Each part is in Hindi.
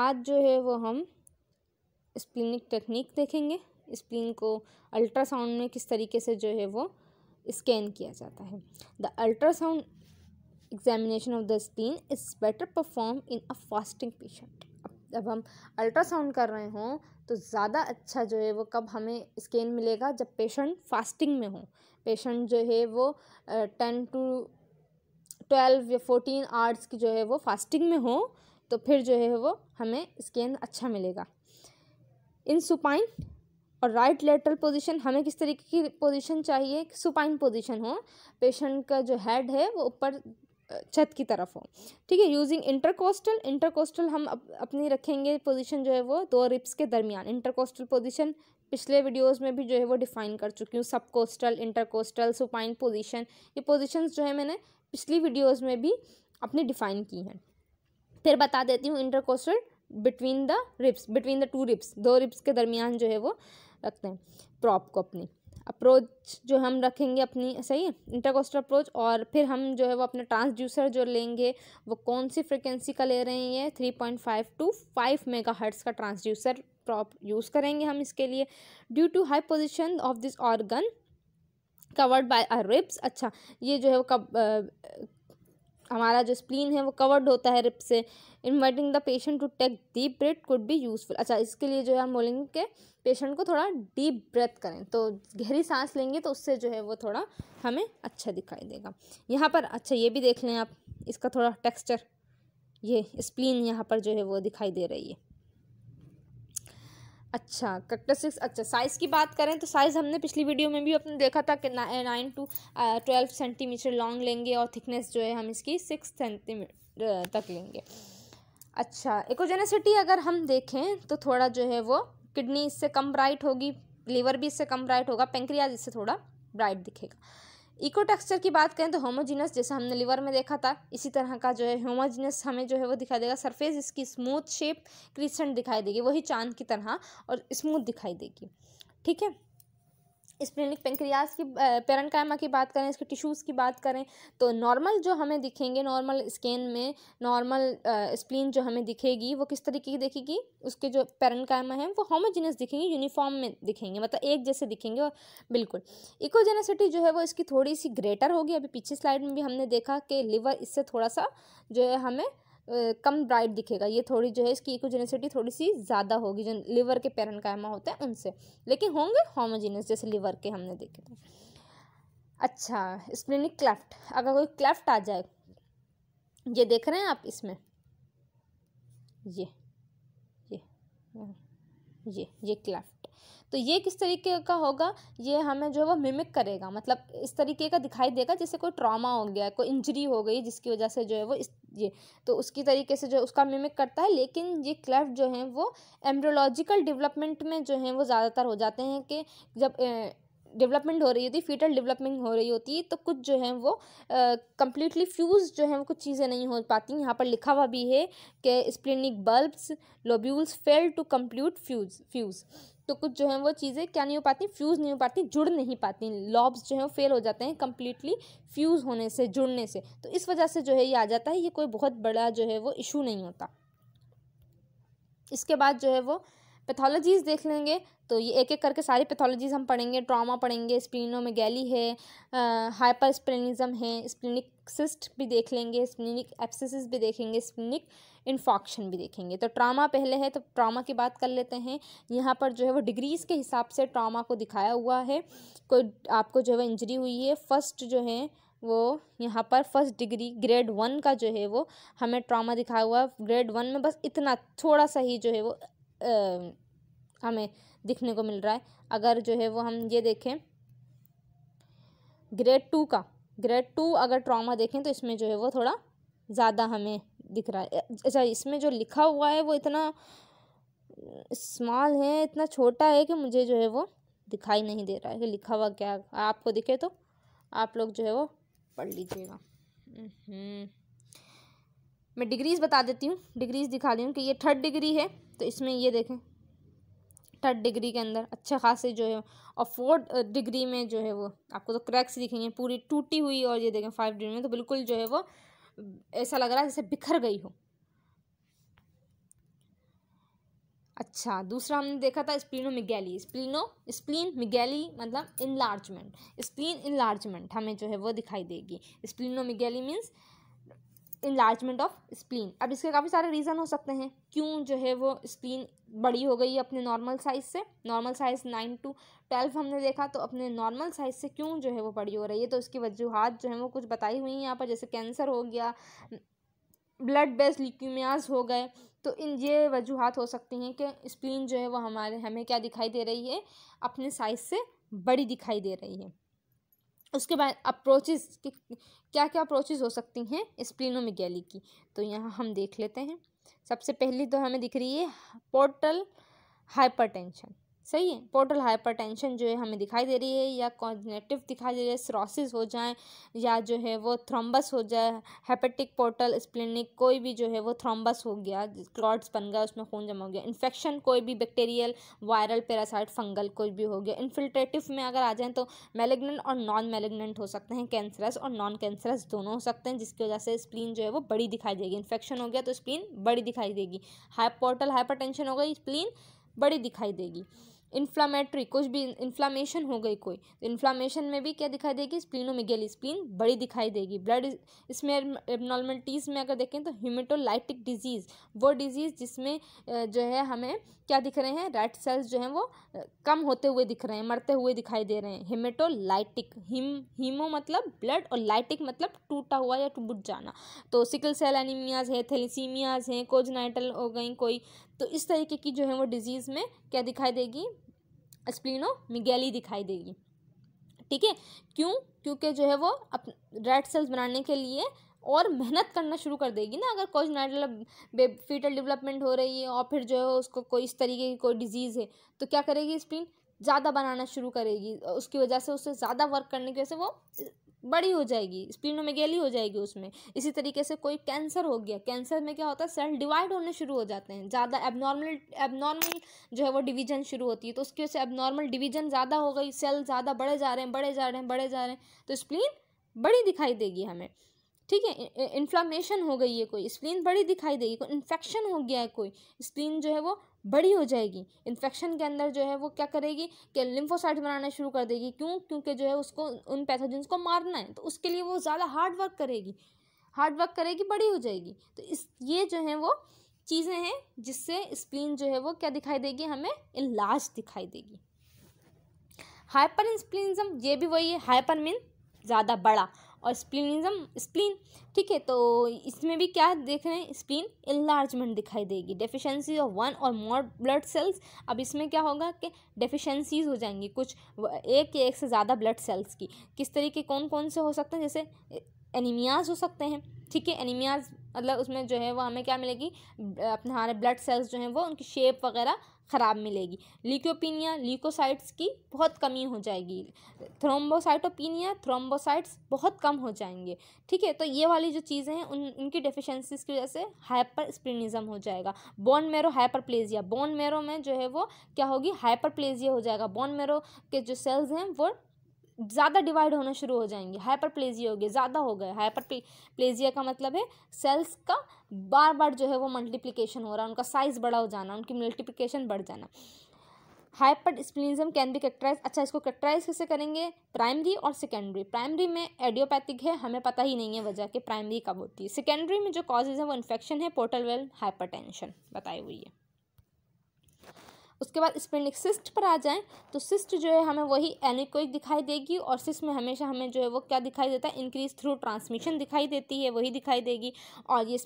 आज जो है वो हम स्प्लिनिक टेक्निक देखेंगे स्प्लिन को अल्ट्रासाउंड में किस तरीके से जो है वो स्कैन किया जाता है the ultrasound examination of the spleen is better perform in a fasting patient जब हम अल्ट्रासाउंड कर रहे हों तो ज़्यादा अच्छा जो है वो कब हमें स्कैन मिलेगा जब पेशेंट फास्टिंग में हो पेशेंट जो है वो टेन टू ट्वेल्व या फोर्टीन आवर्स की जो है वो फास्टिंग में हो तो फिर जो है वो हमें स्कैन अच्छा मिलेगा इन सुपाइन और राइट लेटरल पोजीशन हमें किस तरीके की पोजीशन चाहिए सुपाइन पोजीशन हो पेशेंट का जो हेड है वो ऊपर छत की तरफ हो ठीक है यूजिंग इंटरकोस्टल इंटरकोस्टल हम अप, अपनी रखेंगे पोजीशन जो है वो दो रिप्स के दरमियान इंटरकोस्टल पोजीशन पिछले वीडियोस में भी जो है वो डिफाइन कर चुकी हूँ सब कोस्टल इंटरकोस्टल सुपाइन पोजीशन ये पोजीशंस जो है मैंने पिछली वीडियोस में भी अपनी डिफाइन की हैं फिर बता देती हूँ intercostal between the ribs between the two ribs दो रिप्स के दरमियान जो है वो रखते हैं प्रॉप को अपनी अप्रोच जो हम रखेंगे अपनी सही है इंटरकोस्टल अप्रोच और फिर हम जो है वो अपना ट्रांसड्यूसर जो लेंगे वो कौन सी फ्रिक्वेंसी का ले रहे हैं ये three point five two five mega hertz का ट्रांसड्यूसर प्रॉप यूज़ करेंगे हम इसके लिए due to high position of this organ covered by a ribs अच्छा ये जो है वो कब हमारा जो स्प्लीन है वो कवर्ड होता है रिप से inviting the patient to take deep breath could be useful अच्छा इसके लिए जो है हम बोलेंगे कि पेशेंट को थोड़ा डीप ब्रेथ करें तो गहरी सांस लेंगे तो उससे जो है वो थोड़ा हमें अच्छा दिखाई देगा यहाँ पर अच्छा ये भी देख लें आप इसका थोड़ा टेक्स्चर ये स्प्लीन यहाँ पर जो है वो दिखाई दे रही है अच्छा करेक्टर सिक्स अच्छा साइज़ की बात करें तो साइज़ हमने पिछली वीडियो में भी अपने देखा था कि nine to twelve centimetre long लेंगे और थिकनेस जो है हम इसकी सिक्स सेंटीमीटर तक लेंगे अच्छा एकोजेनेसिटी अगर हम देखें तो थोड़ा जो है वो किडनी इससे कम ब्राइट होगी लीवर भी इससे कम ब्राइट होगा पेंक्रियाज इससे थोड़ा ब्राइट दिखेगा इको टेक्सचर की बात करें तो होमोजिनस जैसे हमने लिवर में देखा था इसी तरह का जो है होमोजिनस हमें जो है वो दिखाई देगा सरफेस इसकी स्मूथ शेप क्रिसेंट दिखाई देगी वही चांद की तरह और स्मूथ दिखाई देगी ठीक है स्प्लेनिक पेंक्रियाज की पेरनकाइमा की बात करें इसके टिश्यूज़ की बात करें तो नॉर्मल जो हमें दिखेंगे नॉर्मल स्कैन में नॉर्मल स्प्लिन जो हमें दिखेगी वो किस तरीके की दिखेगी उसके जो पेरनकाइमा है वो होमोजिनस दिखेंगे यूनिफॉर्म में दिखेंगे मतलब एक जैसे दिखेंगे बिल्कुल इकोजेनासिटी जो है वो इसकी थोड़ी सी ग्रेटर होगी अभी पीछे स्लाइड में भी हमने देखा कि लिवर इससे थोड़ा सा जो है हमें कम ब्राइट दिखेगा ये थोड़ी जो है इसकी इकोजेनेसिटी थोड़ी सी ज़्यादा होगी जो लिवर के पैरन कायमा होते हैं उनसे लेकिन होंगे होमोजीनियस जैसे लिवर के हमने देखे थे अच्छा स्प्लिनिक क्लेफ्ट अगर कोई क्लेफ्ट आ जाए ये देख रहे हैं आप इसमें ये ये ये ये क्लेफ्ट तो ये किस तरीके का होगा ये हमें जो है वो मिमिक करेगा मतलब इस तरीके का दिखाई देगा जैसे कोई ट्रॉमा हो गया कोई इंजरी हो गई जिसकी वजह से जो है वो इस ये तो उसकी तरीके से जो उसका मिमिक करता है लेकिन ये क्लेफ्ट जो हैं वो एम्ब्रोलॉजिकल डेवलपमेंट में जो हैं वो ज़्यादातर हो जाते हैं कि जब डेवलपमेंट हो रही होती फीटल डेवलपमेंट हो रही होती है तो कुछ जो है वो कम्प्लीटली फ्यूज जो है वो कुछ चीज़ें नहीं हो पाती यहाँ पर लिखा हुआ भी है कि splenic bulbs lobules fail to complete fuse fuse तो कुछ जो है वो चीज़ें क्या नहीं हो पाती फ्यूज़ नहीं हो पाती जुड़ नहीं पाती लॉब्स जो है वो फेल हो जाते हैं कम्प्लीटली फ्यूज़ होने से जुड़ने से तो इस वजह से जो है ये आ जाता है ये कोई बहुत बड़ा जो है वो इशू नहीं होता इसके बाद जो है वो पैथोलॉजीज़ देख लेंगे तो ये एक एक करके सारी पैथोलॉजीज़ हम पढ़ेंगे ट्रॉमा पढ़ेंगे गैली है हाइपर स्प्लेनिज़म है स्प्लिनिक सिस्ट भी देख लेंगे स्प्लिनिक एप्सिस भी देखेंगे स्प्लिनिक इन्फॉक्शन भी देखेंगे तो ट्रामा पहले है तो ट्रामा की बात कर लेते हैं यहाँ पर जो है वो डिग्रीज़ के हिसाब से ट्रामा को दिखाया हुआ है कोई आपको जो है वो इंजरी हुई है फर्स्ट जो है वो यहाँ पर फर्स्ट डिग्री ग्रेड वन का जो है वो हमें ट्रामा दिखाया हुआ है ग्रेड वन में बस इतना थोड़ा सा ही जो है वो आ, हमें दिखने को मिल रहा है अगर जो है वो हम ये देखें ग्रेड टू का ग्रेड टू अगर ट्रॉमा देखें तो इसमें जो है वो थोड़ा ज़्यादा हमें दिख रहा है अच्छा इसमें जो लिखा हुआ है वो इतना स्मॉल है इतना छोटा है कि मुझे जो है वो दिखाई नहीं दे रहा है कि लिखा हुआ क्या आपको दिखे तो आप लोग जो है वो पढ़ लीजिएगा हम्म। मैं डिग्रीज़ बता देती हूँ डिग्रीज़ दिखा दी हूँ कि ये थर्ड डिग्री है तो इसमें ये देखें थर्ड डिग्री के अंदर अच्छे खासे जो है और फोर्थ डिग्री में जो है वो आपको तो क्रैक्स दिखेंगे पूरी टूटी हुई और ये देखें फाइव डिग्री में तो बिल्कुल जो है वो ऐसा लग रहा है जैसे बिखर गई हो अच्छा दूसरा हमने देखा था splenomegaly spleno splenomegaly मतलब इनलार्जमेंट स्प्लीन इनलार्जमेंट हमें जो है वो दिखाई देगी splenomegaly means enlargement of spleen अब इसके काफ़ी सारे रीज़न हो सकते हैं क्यों जो है वो स्प्लीन बड़ी हो गई है अपने नॉर्मल साइज़ से normal size nine to twelve हमने देखा तो अपने नॉर्मल साइज़ से क्यों जो है वो बड़ी हो रही है तो इसकी वजूहत जो है वो कुछ बताई हुई हैं यहाँ पर जैसे कैंसर हो गया ब्लड बेस्ड लिक्यूमियाज हो गए तो इन ये वजूहत हो सकती हैं कि स्प्लिन जो है वो हमारे हमें क्या दिखाई दे रही है अपने साइज़ से बड़ी दिखाई दे रही है उसके बाद अप्रोचेज क्या क्या अप्रोचेज हो सकती हैं स्प्लिनोमिगैली की तो यहाँ हम देख लेते हैं सबसे पहली तो हमें दिख रही है पोर्टल हाइपरटेंशन सही है पोर्टल हाइपरटेंशन जो है हमें दिखाई दे रही है या कॉन्जनेटिव दिखाई दे रही है सरोसिस हो जाए या जो है वो थ्रोम्बस हो जाए हेपेटिक पोर्टल स्प्लिनिक कोई भी जो है वो थ्रोम्बस हो गया क्लॉट्स बन गया उसमें खून जमा हो गया इन्फेक्शन कोई भी बैक्टीरियल वायरल पेरासाइट फंगल कोई भी हो गया इन्फिल्ट्रेटिव में अगर आ जाए तो मेलेग्नेंट और नॉन मेलेग्नेंट हो सकते हैं कैंसरस और नॉन कैंसरस दोनों हो सकते हैं जिसकी वजह से स्प्लीन जो है वो बड़ी दिखाई देगी इन्फेक्शन हो गया तो स्प्लीन बड़ी दिखाई देगी हाई पोर्टल हाइपरटेंशन हो गई स्प्लिन बड़ी दिखाई देगी इन्फ्लामेटरी कुछ भी इन्फ्लामेशन हो गई कोई तो इन्फ्लामेशन में भी क्या दिखाई देगी स्प्लिनोमिगेली स्प्लीन बड़ी दिखाई देगी ब्लड इसमें एबनॉर्मलिटीज़ में अगर देखें तो ह्यूमेटोलाइटिक डिजीज़ वो डिजीज़ जिसमें जो है हमें क्या दिख रहे हैं रेड सेल्स जो हैं वो कम होते हुए दिख रहे हैं मरते हुए दिखाई दे रहे हैं हिमेटोलाइटिक हिम हीमो मतलब ब्लड और लाइटिक मतलब टूटा हुआ या टूट जाना तो सिकल सेल एनीमियाज है थेलीसीमियाज हैं कोजनाइटल हो गई कोई तो इस तरीके की जो है वो डिजीज़ में क्या दिखाई देगी स्प्लिनो मिगेली दिखाई देगी ठीक है क्यों क्योंकि जो है वो अप रेड सेल्स बनाने के लिए और मेहनत करना शुरू कर देगी ना अगर कोई नाइडल फीटल डेवलपमेंट हो रही है और फिर जो है उसको कोई इस तरीके की कोई डिजीज़ है तो क्या करेगी स्प्रीन ज़्यादा बनाना शुरू करेगी उसकी वजह से उससे ज़्यादा वर्क करने की वजह से वो बड़ी हो जाएगी स्प्लिनोमेगेली हो जाएगी उसमें इसी तरीके से कोई कैंसर हो गया कैंसर में क्या होता है सेल डिवाइड होने शुरू हो जाते हैं ज़्यादा एबनॉर्मल एबनॉर्मल जो है वो डिवीजन शुरू होती है तो उसकी वजह से एबनॉर्मल डिवीजन ज़्यादा हो गई सेल ज़्यादा बढ़े जा रहे हैं बढ़े जा रहे हैं बढ़े जा रहे हैं तो स्प्लिन बड़ी दिखाई देगी हमें ठीक है इन्फ्लामेशन हो गई है कोई स्प्लीन बड़ी दिखाई देगी कोई इन्फेक्शन हो गया है कोई स्प्लीन जो है वो बड़ी हो जाएगी इन्फेक्शन के अंदर जो है वो क्या करेगी कि लिम्फोसाइट बनाना शुरू कर देगी क्यों क्योंकि जो है उसको उन पैथोजेंस को मारना है तो उसके लिए वो ज़्यादा हार्ड वर्क करेगी हार्ड वर्क करेगी बड़ी हो जाएगी तो इस ये जो है वो चीज़ें हैं जिससे स्प्लीन जो है वो क्या दिखाई देगी हमें इलाज दिखाई देगी हाइपर स्प्लिनिज्म ये भी वही है हाइपर मीन ज़्यादा बड़ा और स्प्लिनिज्म स्प्लिन ठीक है तो इसमें भी क्या देख रहे हैं स्प्लिन इलार्जमेंट दिखाई देगी डेफिशिएंसी ऑफ वन और मोर ब्लड सेल्स अब इसमें क्या होगा कि डेफिशिएंसीज हो जाएंगी कुछ एक या एक से ज़्यादा ब्लड सेल्स की किस तरीके कौन कौन से हो सकते हैं जैसे एनीमियाज हो सकते हैं ठीक है एनीमियाज मतलब उसमें जो है वो हमें क्या मिलेगी अपने हमारे ब्लड सेल्स जो हैं वो उनकी शेप वगैरह ख़राब मिलेगी लीकोपिनिया लीकोसाइट्स की बहुत कमी हो जाएगी थ्रोम्बोसाइटोपिनिया थ्रोम्बोसाइट्स बहुत कम हो जाएंगे ठीक है तो ये वाली जो चीज़ें हैं उन उनकी डिफिशेंसीज की वजह से हाइपर स्प्रिनिज़म हो जाएगा bone marrow hyper plegia bone marrow में जो है वो क्या होगी हाइपर प्लेजिया हो जाएगा बोन मेरो के जो सेल्स हैं वो ज़्यादा डिवाइड होना शुरू हो जाएंगे हाइपर प्लेजिया हो गया ज़्यादा हो गया हाइपर प्लेजिया का मतलब है सेल्स का बार बार जो है वो मल्टीप्लिकेशन हो रहा है उनका साइज़ बड़ा हो जाना उनकी मल्टीप्लिकेशन बढ़ जाना hypersplenism can be characterise अच्छा इसको कैक्टराइज कैसे करेंगे प्राइमरी और सेकेंडरी प्राइमरी में एडियोपैथिक है हमें पता ही नहीं है वजह कि प्राइमरी कब होती है सेकेंडरी में जो कॉजेज हैं वो इन्फेक्शन है पोर्टल वेल हाइपर बताई हुई है उसके बाद स्पिंडलिक सिस्ट पर आ जाएं तो सिस्ट जो है हमें वही एनिकोइक दिखाई देगी और सिस्ट में हमेशा हमें जो है वो क्या दिखाई देता है इंक्रीज थ्रू ट्रांसमिशन दिखाई देती है वही दिखाई देगी और ये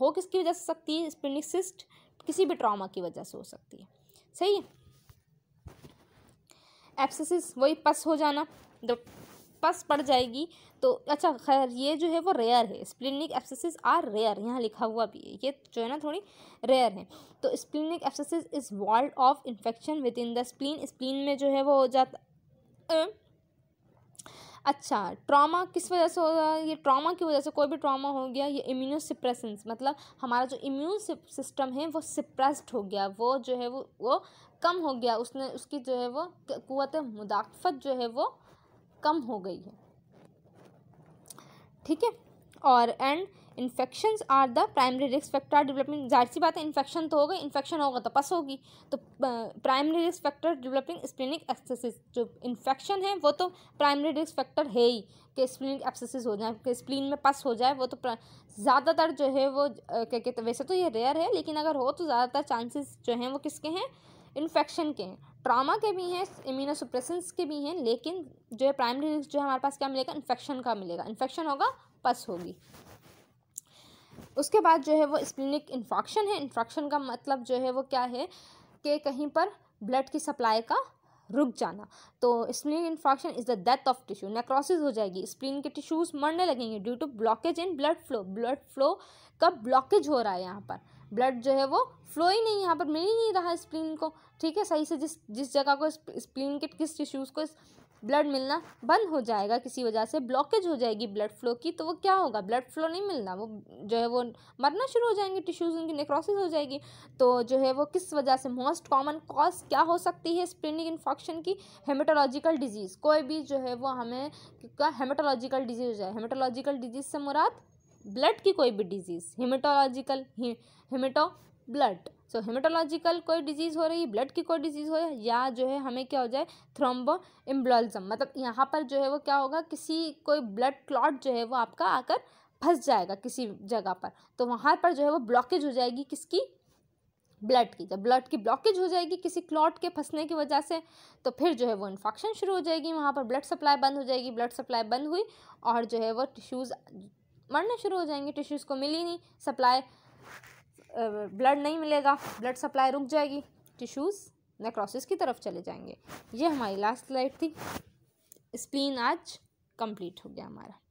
हो किसकी वजह से सकती है स्पिंडलिक सिस्ट किसी भी ट्रॉमा की वजह से हो सकती है सही है एप्सिस वही पस हो जाना पास पड़ जाएगी तो अच्छा खैर ये जो है वो रेयर है स्प्लिनिक एब्सेसिस आर रेयर यहाँ लिखा हुआ भी है ये जो है ना थोड़ी रेयर है तो splenic abscess is walled off infection within the spleen spleen में जो है वो हो जाता ए? अच्छा ट्रॉमा किस वजह से हो रहा है ये ट्रॉमा की वजह से कोई भी ट्रॉमा हो गया ये इम्यूनो सिप्रेसेंस मतलब हमारा जो इम्यून सिस्टम है वो सिप्रेस्ड हो गया वो जो है वो वो कम हो गया उसने उसकी जो है वो कुत मुदाफ़त जो है वो कम हो गई है ठीक है और and infection are the primary risk factor developing जाहिर सी बात है इन्फेक्शन तो हो गई इन्फेक्शन होगा तो पस होगी तो primary risk factor developing splenic abscesses जो इन्फेक्शन है वो तो प्राइमरी रिस्क फैक्टर है ही कि स्प्लिनिक एक्सेसिस हो जाए कि स्प्लिन में पस हो जाए वो तो ज़्यादातर जो है वो क्या कहते वैसे तो ये रेयर है लेकिन अगर हो तो ज़्यादातर चांसेस जो हैं वो किसके हैं इन्फेक्शन के हैं ट्रामा के भी हैं इम्यूनोसुप्रेसेंस के भी हैं लेकिन जो है प्राइमरी रिस्क जो है हमारे पास क्या मिलेगा इन्फेक्शन का मिलेगा इन्फेक्शन होगा पस होगी उसके बाद जो है वो स्प्लिनिक इन्फॉक्शन है इन्फॉक्शन का मतलब जो है वो क्या है कि कहीं पर ब्लड की सप्लाई का रुक जाना तो spleen infarction is the death of tissue necrosis हो जाएगी स्प्लिन के टिश्यूज़ मरने लगेंगे due to blockage in blood flow blood flow का ब्लॉकेज हो रहा है यहाँ पर ब्लड जो है वो फ्लो ही नहीं यहाँ पर मिल ही नहीं रहा स्प्लिन को ठीक है सही से जिस जिस जगह को स्प्लिन के किस टिश्यूज़ को ब्लड मिलना बंद हो जाएगा किसी वजह से ब्लॉकेज हो जाएगी ब्लड फ्लो की तो वो क्या होगा ब्लड फ्लो नहीं मिलना वो जो है वो मरना शुरू हो जाएंगे टिश्यूज़ उनकी नेक्रोसिस हो जाएगी तो जो है वो किस वजह से मोस्ट कॉमन कॉज क्या हो सकती है स्प्लिनिक इन्फेक्शन की हेमेटोलॉजिकल डिजीज़ कोई भी जो है वो हमें क्या हेमेटोलॉजिकल डिजीज़ हो जाए हेमेटोलॉजिकल डिजीज़ से मुराद ब्लड की कोई भी disease haematological haemato blood so haematological कोई डिजीज़ हो रही है ब्लड की कोई डिजीज़ हो या जो है हमें क्या हो जाए थ्रोम्बो एम्ब्लॉल्जम मतलब यहाँ पर जो है वो क्या होगा किसी कोई ब्लड क्लॉट जो है वो आपका आकर फंस जाएगा किसी जगह पर तो वहाँ पर जो है वो ब्लॉकेज हो जाएगी किसकी ब्लड की जब ब्लड की ब्लॉकेज हो जाएगी किसी क्लॉट के फंसने की वजह से तो फिर जो है वो इन्फेक्शन शुरू हो जाएगी वहाँ पर ब्लड सप्लाई बंद हो जाएगी ब्लड सप्लाई बंद हुई और जो है वो टिश्यूज़ मरना शुरू हो जाएंगे टिश्यूज़ को मिली नहीं सप्लाई ब्लड नहीं मिलेगा ब्लड सप्लाई रुक जाएगी टिश्यूज़ नेक्रोसिस की तरफ चले जाएंगे ये हमारी लास्ट लाइट थी स्प्लीन आज कंप्लीट हो गया हमारा